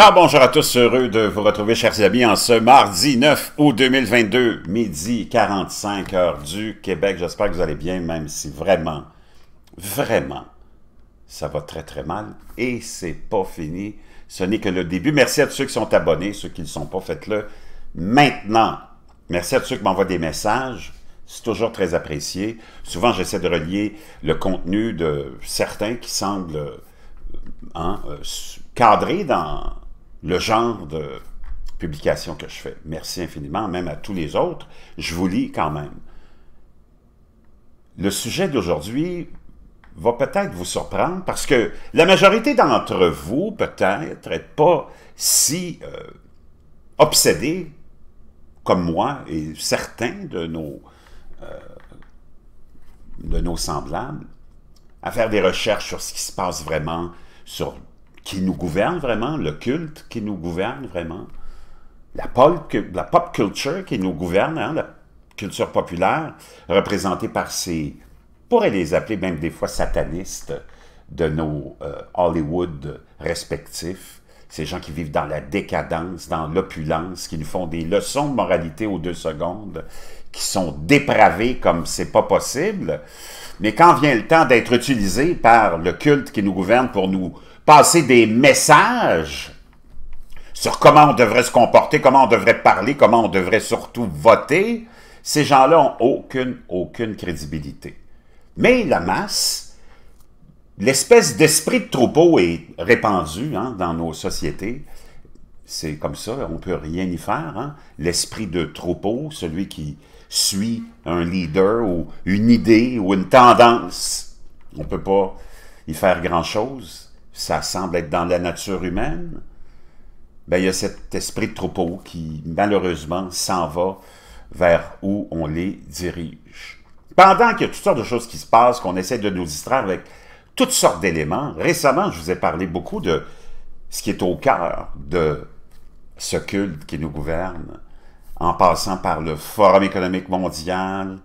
Alors bonjour à tous, heureux de vous retrouver chers amis en ce mardi 9 août 2022, midi 45 heures du Québec. J'espère que vous allez bien, même si vraiment, vraiment, ça va très très mal et c'est pas fini. Ce n'est que le début. Merci à tous ceux qui sont abonnés, ceux qui ne le sont pas, faites-le maintenant. Merci à tous ceux qui m'envoient des messages. C'est toujours très apprécié. Souvent, j'essaie de relier le contenu de certains qui semblent euh, hein, euh, cadrés dans, le genre de publication que je fais. Merci infiniment, même à tous les autres. Je vous lis quand même. Le sujet d'aujourd'hui va peut-être vous surprendre parce que la majorité d'entre vous, peut-être, n'est pas si euh, obsédés comme moi et certains de nos, euh, de nos semblables à faire des recherches sur ce qui se passe vraiment sur qui nous gouverne vraiment, le culte qui nous gouverne vraiment, la pop, culture qui nous gouverne, hein, la culture populaire, représentée par ces, pourrait les appeler même des fois satanistes de nos euh, Hollywood respectifs, ces gens qui vivent dans la décadence, dans l'opulence, qui nous font des leçons de moralité aux deux secondes, qui sont dépravés comme c'est pas possible. Mais quand vient le temps d'être utilisé par le culte qui nous gouverne pour nous passer des messages sur comment on devrait se comporter, comment on devrait parler, comment on devrait surtout voter, ces gens-là ont aucune, aucune crédibilité. Mais la masse, l'espèce d'esprit de troupeau est répandu hein, dans nos sociétés. C'est comme ça, on ne peut rien y faire. Hein. L'esprit de troupeau, celui qui suit un leader ou une idée ou une tendance, on ne peut pas y faire grand-chose ça semble être dans la nature humaine, ben, il y a cet esprit de troupeau qui, malheureusement, s'en va vers où on les dirige. Pendant qu'il y a toutes sortes de choses qui se passent, qu'on essaie de nous distraire avec toutes sortes d'éléments, récemment, je vous ai parlé beaucoup de ce qui est au cœur de ce culte qui nous gouverne, en passant par le Forum économique mondial,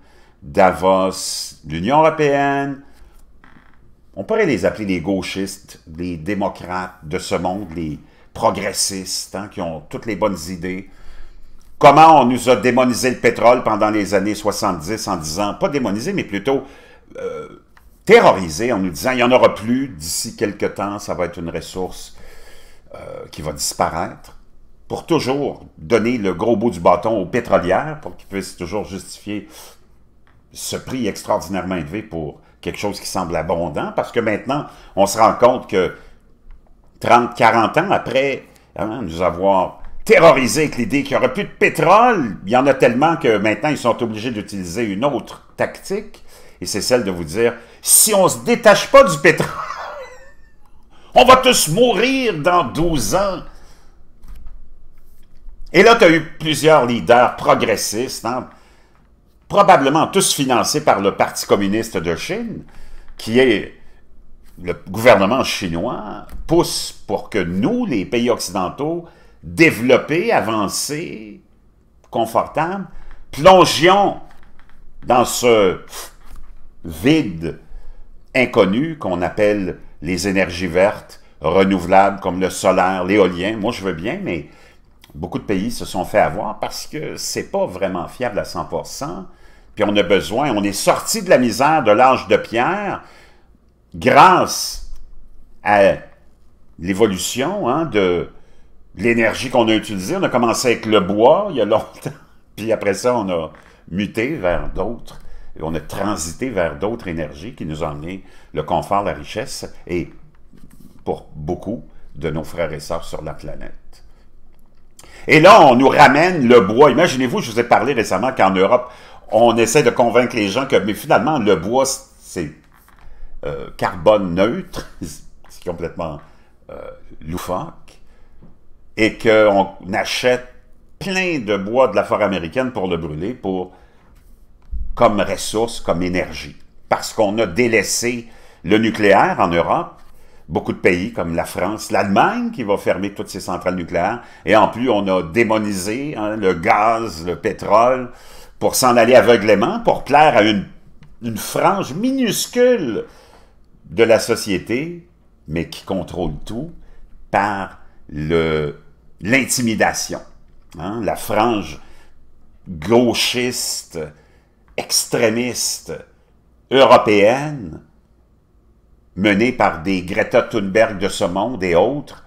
Davos, l'Union européenne, on pourrait les appeler les gauchistes, les démocrates de ce monde, les progressistes, hein, qui ont toutes les bonnes idées. Comment on nous a démonisé le pétrole pendant les années 70 en disant, pas démonisé, mais plutôt euh, terrorisé, en nous disant, il n'y en aura plus, d'ici quelques temps, ça va être une ressource euh, qui va disparaître, pour toujours donner le gros bout du bâton aux pétrolières, pour qu'ils puissent toujours justifier ce prix extraordinairement élevé pour quelque chose qui semble abondant, parce que maintenant, on se rend compte que 30, 40 ans après hein, nous avoir terrorisés avec l'idée qu'il n'y aurait plus de pétrole, il y en a tellement que maintenant, ils sont obligés d'utiliser une autre tactique, et c'est celle de vous dire, si on ne se détache pas du pétrole, on va tous mourir dans 12 ans. Et là, tu as eu plusieurs leaders progressistes, hein probablement tous financés par le Parti communiste de Chine, qui est le gouvernement chinois, pousse pour que nous, les pays occidentaux, développés, avancés, confortables, plongions dans ce vide inconnu qu'on appelle les énergies vertes, renouvelables comme le solaire, l'éolien. Moi, je veux bien, mais beaucoup de pays se sont fait avoir parce que c'est pas vraiment fiable à 100 puis on a besoin, on est sorti de la misère de l'âge de pierre grâce à l'évolution hein, de l'énergie qu'on a utilisée. On a commencé avec le bois il y a longtemps, puis après ça, on a muté vers d'autres, on a transité vers d'autres énergies qui nous ont amené le confort, la richesse et pour beaucoup de nos frères et sœurs sur la planète. Et là, on nous ramène le bois. Imaginez-vous, je vous ai parlé récemment qu'en Europe, on essaie de convaincre les gens que, mais finalement, le bois, c'est euh, carbone neutre, c'est complètement euh, loufoque, et qu'on achète plein de bois de la forêt américaine pour le brûler, pour comme ressource, comme énergie. Parce qu'on a délaissé le nucléaire en Europe, beaucoup de pays comme la France, l'Allemagne qui va fermer toutes ces centrales nucléaires, et en plus on a démonisé hein, le gaz, le pétrole, pour s'en aller aveuglément, pour plaire à une, frange minuscule de la société, mais qui contrôle tout par l'intimidation. Hein, la frange gauchiste, extrémiste, européenne, menée par des Greta Thunberg de ce monde et autres,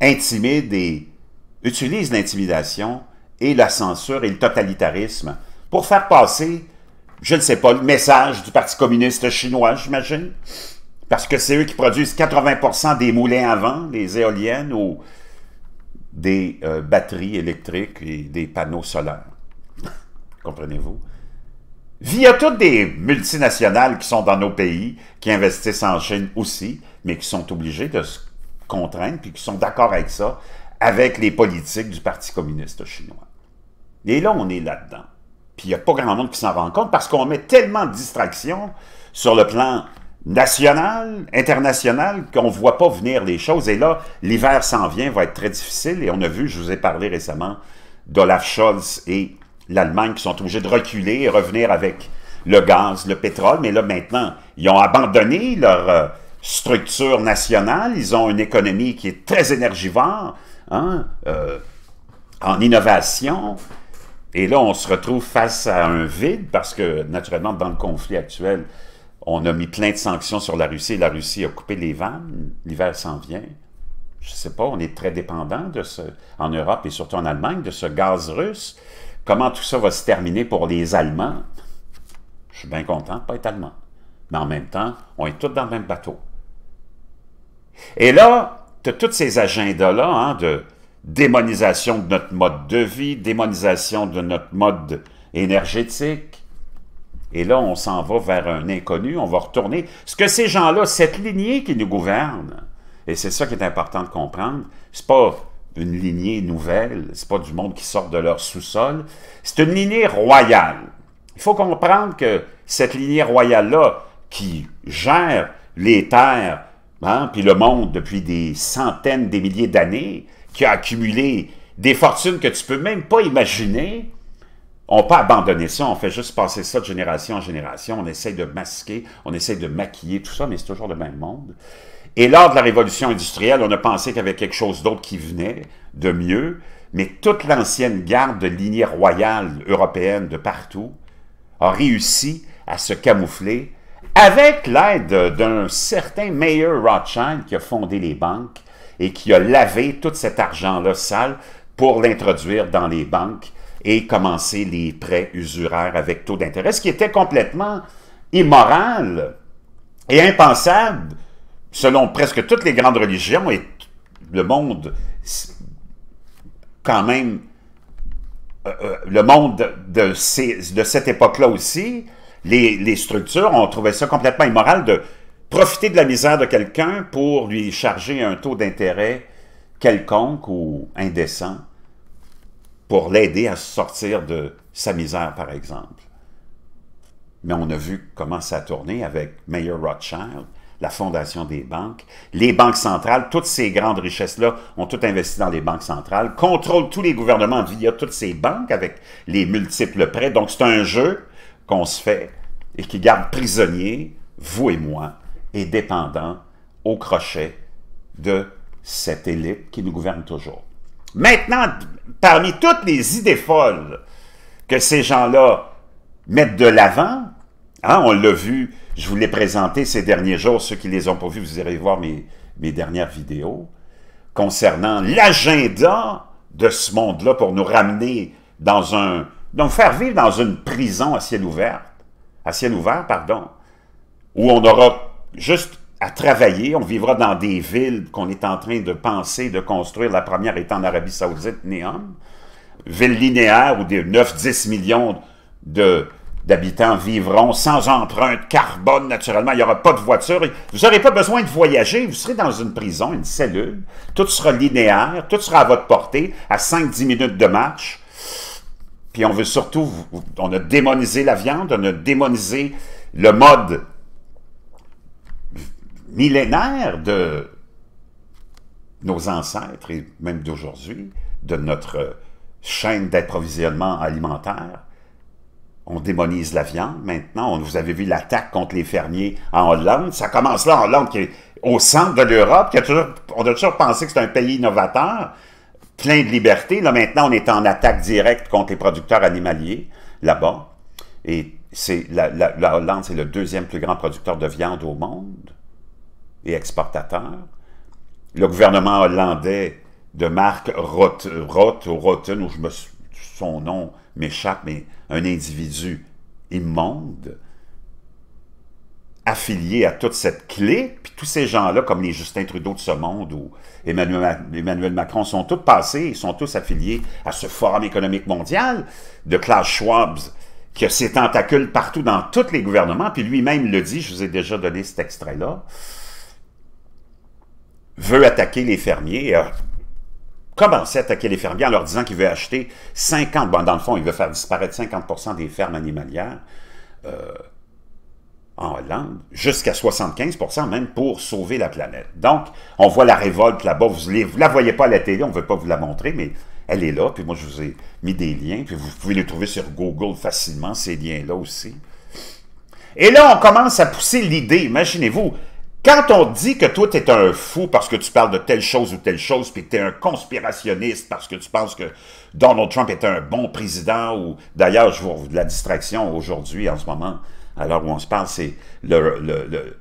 intimide et utilise l'intimidation et la censure et le totalitarisme pour faire passer, je ne sais pas, le message du Parti communiste chinois, j'imagine, parce que c'est eux qui produisent 80% des moulins à vent, les éoliennes ou des euh, batteries électriques et des panneaux solaires. Comprenez-vous? Via toutes des multinationales qui sont dans nos pays, qui investissent en Chine aussi, mais qui sont obligées de se contraindre, puis qui sont d'accord avec ça, avec les politiques du Parti communiste chinois. Et là, on est là-dedans. Puis il n'y a pas grand monde qui s'en rend compte parce qu'on met tellement de distractions sur le plan national, international, qu'on ne voit pas venir les choses. Et là, l'hiver s'en vient, va être très difficile. Et on a vu, je vous ai parlé récemment d'Olaf Scholz et l'Allemagne qui sont obligés de reculer et revenir avec le gaz, le pétrole. Mais là, maintenant, ils ont abandonné leur euh, structure nationale. Ils ont une économie qui est très énergivore, hein, euh, en innovation, et là, on se retrouve face à un vide parce que, naturellement, dans le conflit actuel, on a mis plein de sanctions sur la Russie la Russie a coupé les vannes. L'hiver s'en vient. Je ne sais pas, on est très dépendant de ce, en Europe et surtout en Allemagne, de ce gaz russe. Comment tout ça va se terminer pour les Allemands? Je suis bien content de pas être allemand. Mais en même temps, on est tous dans le même bateau. Et là, tu as tous ces agendas-là hein, de démonisation de notre mode de vie, démonisation de notre mode énergétique. Et là, on s'en va vers un inconnu, on va retourner. Ce que ces gens-là, cette lignée qui nous gouverne, et c'est ça qui est important de comprendre, c'est pas une lignée nouvelle, c'est pas du monde qui sort de leur sous-sol, c'est une lignée royale. Il faut comprendre que cette lignée royale-là, qui gère les terres, hein, puis le monde depuis des centaines, des milliers d'années, qui a accumulé des fortunes que tu peux même pas imaginer, on pas abandonné ça, on fait juste passer ça de génération en génération, on essaye de masquer, on essaye de maquiller tout ça, mais c'est toujours le même monde. Et lors de la révolution industrielle, on a pensé qu'il y avait quelque chose d'autre qui venait, de mieux, mais toute l'ancienne garde de lignée royale européenne de partout a réussi à se camoufler avec l'aide d'un certain Meyer Rothschild qui a fondé les banques, et qui a lavé tout cet argent-là sale pour l'introduire dans les banques et commencer les prêts usuraires avec taux d'intérêt, ce qui était complètement immoral et impensable selon presque toutes les grandes religions et le monde quand même euh, euh, le monde de, de cette époque-là aussi, les, structures, ont trouvé ça complètement immoral de profiter de la misère de quelqu'un pour lui charger un taux d'intérêt quelconque ou indécent pour l'aider à sortir de sa misère, par exemple. Mais on a vu comment ça a tourné avec Mayer Rothschild, la fondation des banques, les banques centrales, toutes ces grandes richesses-là ont tout investi dans les banques centrales, contrôlent tous les gouvernements via toutes ces banques avec les multiples prêts. Donc c'est un jeu qu'on se fait et qui garde prisonniers, vous et moi, et dépendant au crochet de cette élite qui nous gouverne toujours. Maintenant, parmi toutes les idées folles que ces gens-là mettent de l'avant, hein, on l'a vu, je vous l'ai présenté ces derniers jours, ceux qui ne les ont pas vus, vous irez voir mes, mes dernières vidéos, concernant l'agenda de ce monde-là pour nous ramener dans un... donc faire vivre dans une prison à ciel ouvert, à ciel ouvert, pardon, où on aura juste à travailler. On vivra dans des villes qu'on est en train de penser, de construire. La première étant en Arabie Saoudite, néon, Ville linéaire où des 9-10 millions d'habitants vivront sans empreinte carbone, naturellement. Il n'y aura pas de voiture. Vous n'aurez pas besoin de voyager. Vous serez dans une prison, une cellule. Tout sera linéaire. Tout sera à votre portée, à 5-10 minutes de marche. Puis on veut surtout, on a démonisé la viande, on a démonisé le mode millénaire de nos ancêtres et même d'aujourd'hui, de notre chaîne d'approvisionnement alimentaire. On démonise la viande maintenant. vous avez vu l'attaque contre les fermiers en Hollande. Ça commence là en Hollande, qui est au centre de l'Europe. On a toujours pensé que c'est un pays innovateur, plein de liberté. Là maintenant, on est en attaque directe contre les producteurs animaliers là-bas. Et c'est la, la Hollande, c'est le deuxième plus grand producteur de viande au monde et exportateurs. Le gouvernement hollandais de Marc Roth, Rotten, je me, son nom m'échappe, mais un individu immonde, affilié à toute cette clé, puis tous ces gens-là, comme les Justin Trudeau de ce monde ou Emmanuel, Emmanuel, Macron, sont tous passés, ils sont tous affiliés à ce Forum économique mondial de Klaus Schwab, qui a ses tentacules partout dans tous les gouvernements, puis lui-même le dit, je vous ai déjà donné cet extrait-là, veut attaquer les fermiers, euh, commencer à attaquer les fermiers en leur disant qu'il veut acheter 50, bon, dans le fond, il veut faire disparaître 50 des fermes animalières euh, en Hollande, jusqu'à 75 même pour sauver la planète. Donc, on voit la révolte là-bas, vous ne la voyez pas à la télé, on ne veut pas vous la montrer, mais elle est là, puis moi je vous ai mis des liens, puis vous pouvez les trouver sur Google facilement, ces liens-là aussi. Et là, on commence à pousser l'idée, imaginez-vous, quand on dit que toi, tu es un fou parce que tu parles de telle chose ou telle chose, puis que tu es un conspirationniste parce que tu penses que Donald Trump est un bon président, ou d'ailleurs, je vous la distraction aujourd'hui, en ce moment, à l'heure où on se parle, c'est le,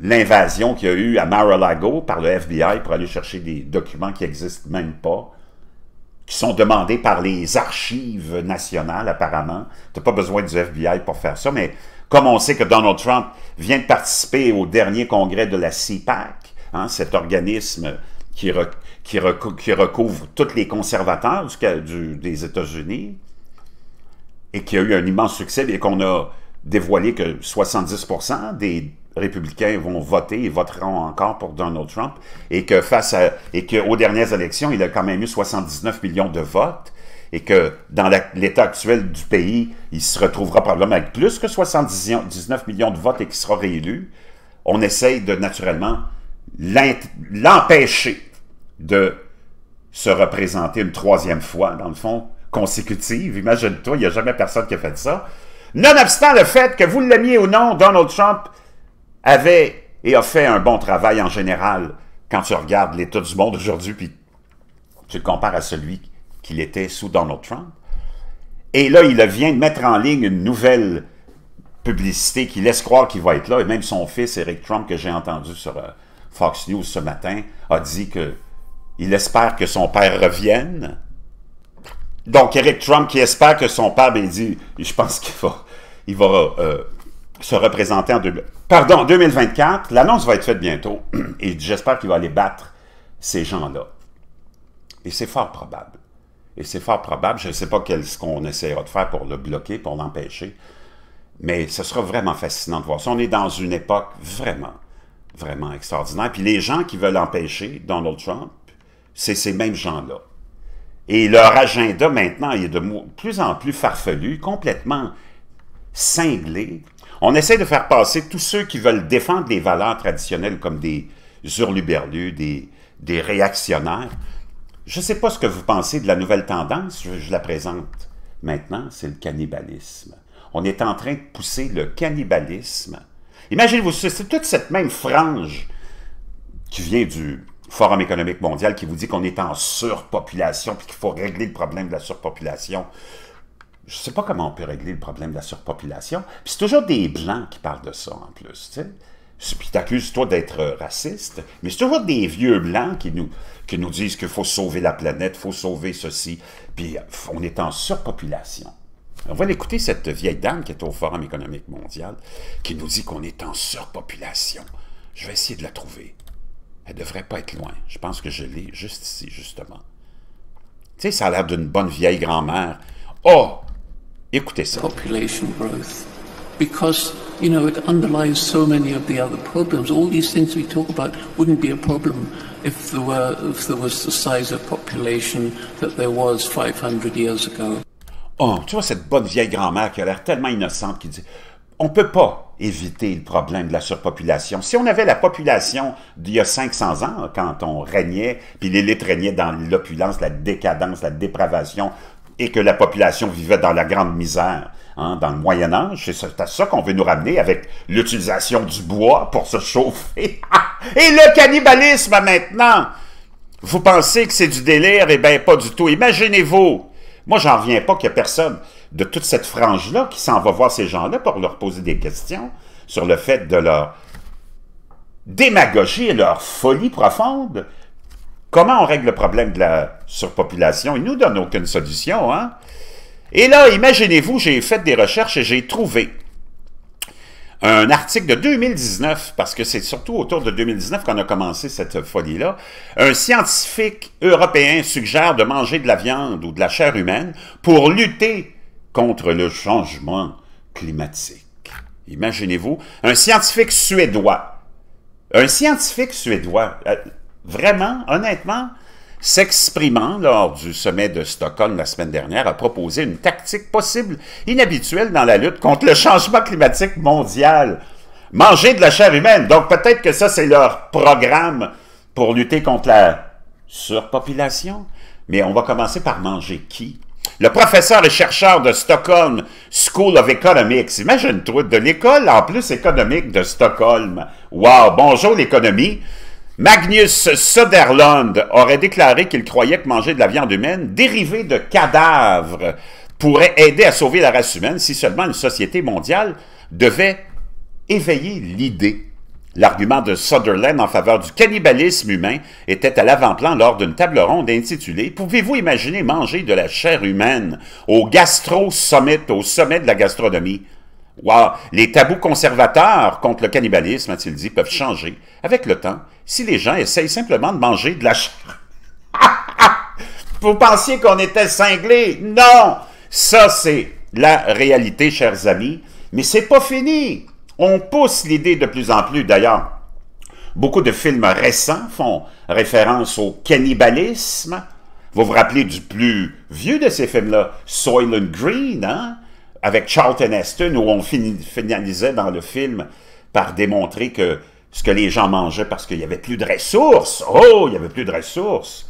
l'invasion qu'il y a eu à Mar-a-Lago par le FBI pour aller chercher des documents qui n'existent même pas qui sont demandés par les archives nationales, apparemment. Tu n'as pas besoin du FBI pour faire ça, mais comme on sait que Donald Trump vient de participer au dernier congrès de la CPAC, hein, cet organisme qui, recouvre tous les conservateurs des États-Unis, et qui a eu un immense succès, et qu'on a dévoilé que 70% des républicains vont voter et voteront encore pour Donald Trump, et que face à, et qu'aux dernières élections, il a quand même eu 79 millions de votes, et que dans l'état actuel du pays, il se retrouvera probablement avec plus que 79 millions de votes et qu'il sera réélu, on essaye de naturellement l'empêcher de se représenter une troisième fois, dans le fond, consécutive. Imagine-toi, il n'y a jamais personne qui a fait ça. Nonobstant le fait que vous l'aimiez ou non, Donald Trump avait et a fait un bon travail en général quand tu regardes l'état du monde aujourd'hui, puis tu le compares à celui qu'il était sous Donald Trump. Et là, il vient de mettre en ligne une nouvelle publicité qui laisse croire qu'il va être là. Et même son fils, Eric Trump, que j'ai entendu sur euh, Fox News ce matin, a dit qu'il espère que son père revienne. Donc, Eric Trump qui espère que son père, ben, il dit, je pense qu'il va, il va euh, se représenter en deux, pardon, 2024. L'annonce va être faite bientôt et j'espère qu'il va aller battre ces gens-là. Et c'est fort probable. Et c'est fort probable. Je ne sais pas ce qu'on essaiera de faire pour le bloquer, pour l'empêcher. Mais ce sera vraiment fascinant de voir ça. On est dans une époque vraiment, vraiment extraordinaire. Puis les gens qui veulent empêcher Donald Trump, c'est ces mêmes gens-là. Et leur agenda maintenant il est de plus en plus farfelu, complètement cinglé, on essaie de faire passer tous ceux qui veulent défendre les valeurs traditionnelles comme des hurluberlus, des, réactionnaires. Je ne sais pas ce que vous pensez de la nouvelle tendance, je, je la présente maintenant, c'est le cannibalisme. On est en train de pousser le cannibalisme. Imaginez-vous, c'est toute cette même frange qui vient du Forum économique mondial qui vous dit qu'on est en surpopulation et qu'il faut régler le problème de la surpopulation je ne sais pas comment on peut régler le problème de la surpopulation. Puis c'est toujours des Blancs qui parlent de ça, en plus, tu sais. Puis t'accuses, toi, d'être euh, raciste. Mais c'est toujours des vieux Blancs qui nous, qui nous disent qu'il faut sauver la planète, faut sauver ceci. Puis on est en surpopulation. On va l'écouter, cette vieille dame qui est au Forum économique mondial, qui nous dit qu'on est en surpopulation. Je vais essayer de la trouver. Elle ne devrait pas être loin. Je pense que je l'ai juste ici, justement. Tu sais, ça a l'air d'une bonne vieille grand-mère. Oh, Écoutez ça. Population growth. Because, you know, it underlies so many of the other problems. All these things we talk about wouldn't be a problem if there, were, if there was the size of population that there was 500 years ago. Oh, tu vois cette bonne vieille grand-mère qui a l'air tellement innocente qui dit on peut pas éviter le problème de la surpopulation. Si on avait la population d'il y a 500 ans, quand on régnait, puis l'élite régnait dans l'opulence, la décadence, la dépravation, et que la population vivait dans la grande misère hein, dans le Moyen Âge. C'est à ça qu'on veut nous ramener avec l'utilisation du bois pour se chauffer. et le cannibalisme maintenant. Vous pensez que c'est du délire? Eh bien, pas du tout. Imaginez-vous. Moi, j'en reviens pas qu'il n'y a personne de toute cette frange-là qui s'en va voir ces gens-là pour leur poser des questions sur le fait de leur démagogie et leur folie profonde Comment on règle le problème de la surpopulation? Ils ne nous donnent aucune solution. Hein? Et là, imaginez-vous, j'ai fait des recherches et j'ai trouvé un article de 2019, parce que c'est surtout autour de 2019 qu'on a commencé cette folie-là, un scientifique européen suggère de manger de la viande ou de la chair humaine pour lutter contre le changement climatique. Imaginez-vous, un scientifique suédois, un scientifique suédois, euh, vraiment, honnêtement, s'exprimant lors du sommet de Stockholm la semaine dernière, a proposé une tactique possible inhabituelle dans la lutte contre le changement climatique mondial. Manger de la chair humaine. Donc peut-être que ça, c'est leur programme pour lutter contre la surpopulation. Mais on va commencer par manger qui? Le professeur et chercheur de Stockholm School of Economics. Imagine-toi, de l'école en plus économique de Stockholm. Wow! Bonjour l'économie! Magnus Sutherland aurait déclaré qu'il croyait que manger de la viande humaine dérivée de cadavres pourrait aider à sauver la race humaine si seulement une société mondiale devait éveiller l'idée. L'argument de Sutherland en faveur du cannibalisme humain était à l'avant-plan lors d'une table ronde intitulée « Pouvez-vous imaginer manger de la chair humaine au Gastro Summit, au sommet de la gastronomie ?» Wow! Les tabous conservateurs contre le cannibalisme, a-t-il dit, peuvent changer avec le temps si les gens essayent simplement de manger de la chair. Vous pensiez qu'on était cinglés? Non! Ça, c'est la réalité, chers amis. Mais c'est pas fini. On pousse l'idée de plus en plus, d'ailleurs. Beaucoup de films récents font référence au cannibalisme. Vous vous rappelez du plus vieux de ces films-là, Soylent Green, hein? avec Charlton Heston, où on finalisait dans le film par démontrer que ce que les gens mangeaient parce qu'il n'y avait plus de ressources, oh, il n'y avait plus de ressources,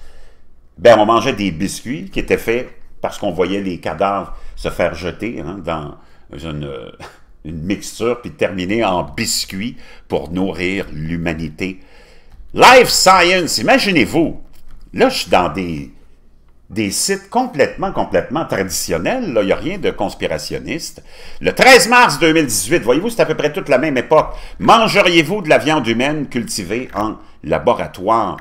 ben on mangeait des biscuits qui étaient faits parce qu'on voyait les cadavres se faire jeter hein, dans une, euh, une mixture, puis terminer en biscuits pour nourrir l'humanité. Life Science, imaginez-vous, là je suis dans des des sites complètement, complètement traditionnels. Là. Il n'y a rien de conspirationniste. Le 13 mars 2018, voyez-vous, c'est à peu près toute la même époque. Mangeriez-vous de la viande humaine cultivée en laboratoire?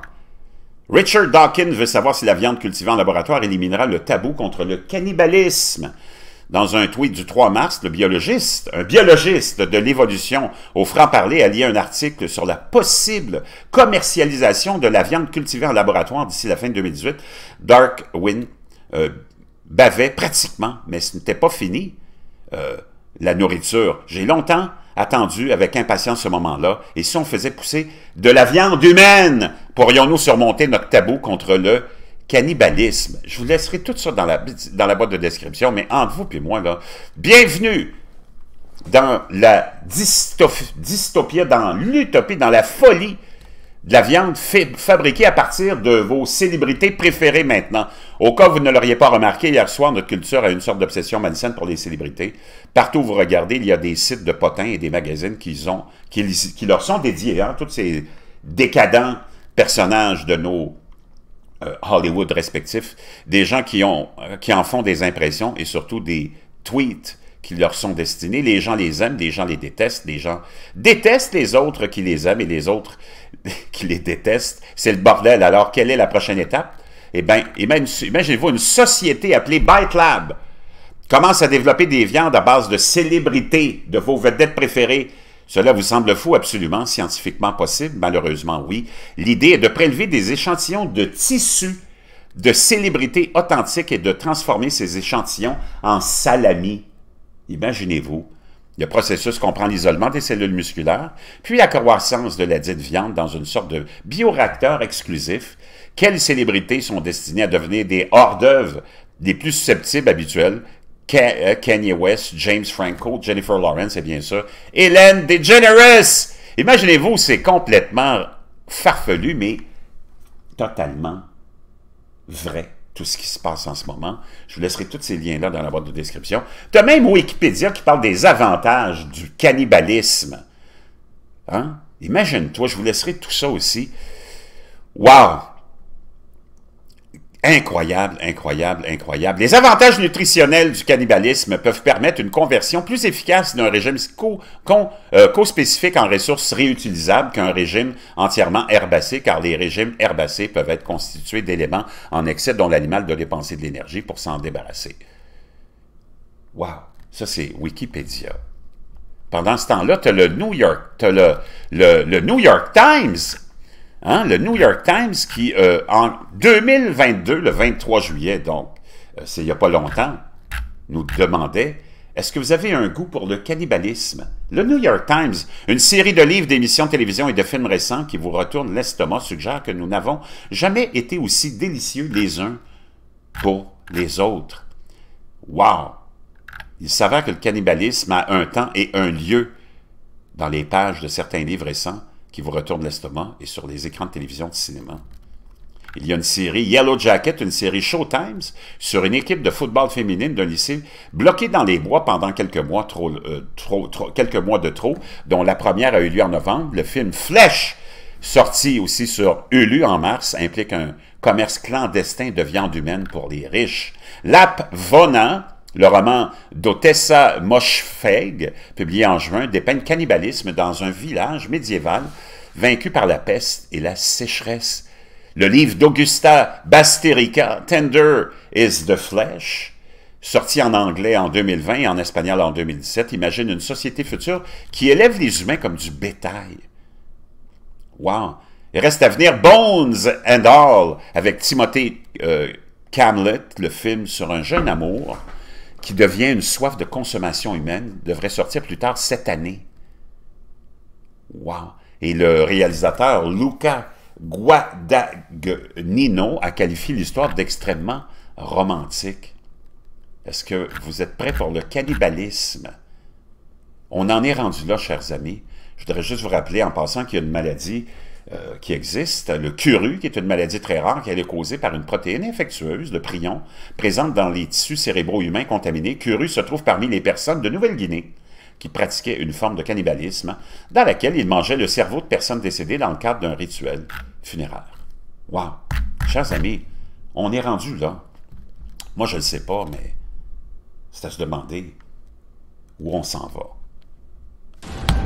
Richard Dawkins veut savoir si la viande cultivée en laboratoire éliminera le tabou contre le cannibalisme. Dans un tweet du 3 mars, le biologiste, un biologiste de l'évolution au franc-parler a lié un article sur la possible commercialisation de la viande cultivée en laboratoire d'ici la fin 2018. Dark euh, bavait pratiquement, mais ce n'était pas fini. Euh, la nourriture, j'ai longtemps attendu avec impatience ce moment-là. Et si on faisait pousser de la viande humaine, pourrions-nous surmonter notre tabou contre le cannibalisme. Je vous laisserai tout ça dans la, dans la boîte de description, mais entre vous et moi, bienvenue dans la dystopie, dans l'utopie, dans la folie de la viande fabriquée à partir de vos célébrités préférées maintenant. Au cas où vous ne l'auriez pas remarqué, hier soir, notre culture a une sorte d'obsession malsaine pour les célébrités. Partout où vous regardez, il y a des sites de potins et des magazines qui, ont, qui, leur sont dédiés, hein. tous ces décadents personnages de nos euh, Hollywood respectifs, des gens qui, ont, euh, qui en font des impressions et surtout des tweets qui leur sont destinés. Les gens les aiment, les gens les détestent, les gens détestent les autres qui les aiment et les autres qui les détestent. C'est le bordel. Alors, quelle est la prochaine étape? Eh bien, imaginez-vous une société appelée Bite Lab commence à développer des viandes à base de célébrités, de vos vedettes préférées, cela vous semble fou absolument, scientifiquement possible, malheureusement oui. L'idée est de prélever des échantillons de tissus de célébrités authentiques et de transformer ces échantillons en salami. Imaginez-vous. Le processus comprend l'isolement des cellules musculaires, puis la croissance de la dite viande dans une sorte de bioreacteur exclusif. Quelles célébrités sont destinées à devenir des hors-d'œuvre des plus susceptibles habituels euh, Kanye West, James Franco, Jennifer Lawrence, et bien sûr. Hélène DeGeneres. Imaginez-vous, c'est complètement farfelu, mais totalement vrai, tout ce qui se passe en ce moment. Je vous laisserai tous ces liens-là dans la boîte de description. Tu as même Wikipédia qui parle des avantages du cannibalisme. Hein? Imagine-toi, je vous laisserai tout ça aussi. Wow! Incroyable, incroyable, incroyable. Les avantages nutritionnels du cannibalisme peuvent permettre une conversion plus efficace d'un régime euh, co-spécifique en ressources réutilisables qu'un régime entièrement herbacé, car les régimes herbacés peuvent être constitués d'éléments en excès dont l'animal doit dépenser de l'énergie pour s'en débarrasser. Wow! Ça, c'est Wikipédia. Pendant ce temps-là, tu as, le New, York, le New York Times Hein, le New York Times qui, euh, en 2022, le 23 juillet, donc, euh, c'est il n'y a pas longtemps, nous demandait est-ce que vous avez un goût pour le cannibalisme? Le New York Times, une série de livres, d'émissions de télévision et de films récents qui vous retournent l'estomac, suggère que nous n'avons jamais été aussi délicieux les uns pour les autres. Wow! Il s'avère que le cannibalisme a un temps et un lieu dans les pages de certains livres récents qui vous retourne l'estomac et sur les écrans de télévision de cinéma. Il y a une série Yellow Jacket, une série show times sur une équipe de football féminine d'un lycée bloquée dans les bois pendant euh, quelques mois, de trop, dont la première a eu lieu en novembre. Le film Flèche, sorti aussi sur Hulu en mars, implique un commerce clandestin de viande humaine pour les riches. L'app Vonant, le roman d'Otessa Moschfeg, publié en juin, dépeint le cannibalisme dans un village médiéval vaincu par la peste et la sécheresse. Le livre d'Augusta Basterica, Tender is the Flesh, sorti en anglais en 2020 et en espagnol en 2017, imagine une société future qui élève les humains comme du bétail. Wow! Il reste à venir Bones and All avec Timothée euh, Camlet, le film sur un jeune amour qui devient une soif de consommation humaine, devrait sortir plus tard cette année. Wow! Et le réalisateur Luca Guadagnino a qualifié l'histoire d'extrêmement romantique. Est-ce que vous êtes prêts pour le cannibalisme? On en est rendu là, chers amis. Je voudrais juste vous rappeler en passant qu'il y a une maladie euh, qui existe, le curu, qui est une maladie très rare qui est causée par une protéine infectieuse, le prion, présente dans les tissus cérébraux humains contaminés. Curu se trouve parmi les personnes de Nouvelle-Guinée qui pratiquaient une forme de cannibalisme dans laquelle ils mangeaient le cerveau de personnes décédées dans le cadre d'un rituel funéraire. Wow! Chers amis, on est rendu là. Moi, je ne sais pas, mais c'est à se demander où on s'en va.